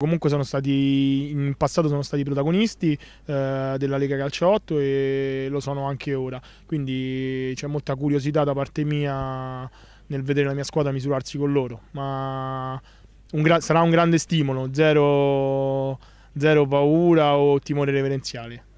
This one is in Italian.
Comunque sono stati, in passato sono stati protagonisti eh, della Lega Calcio 8 e lo sono anche ora, quindi c'è molta curiosità da parte mia nel vedere la mia squadra misurarsi con loro, ma un sarà un grande stimolo, zero, zero paura o timore reverenziale.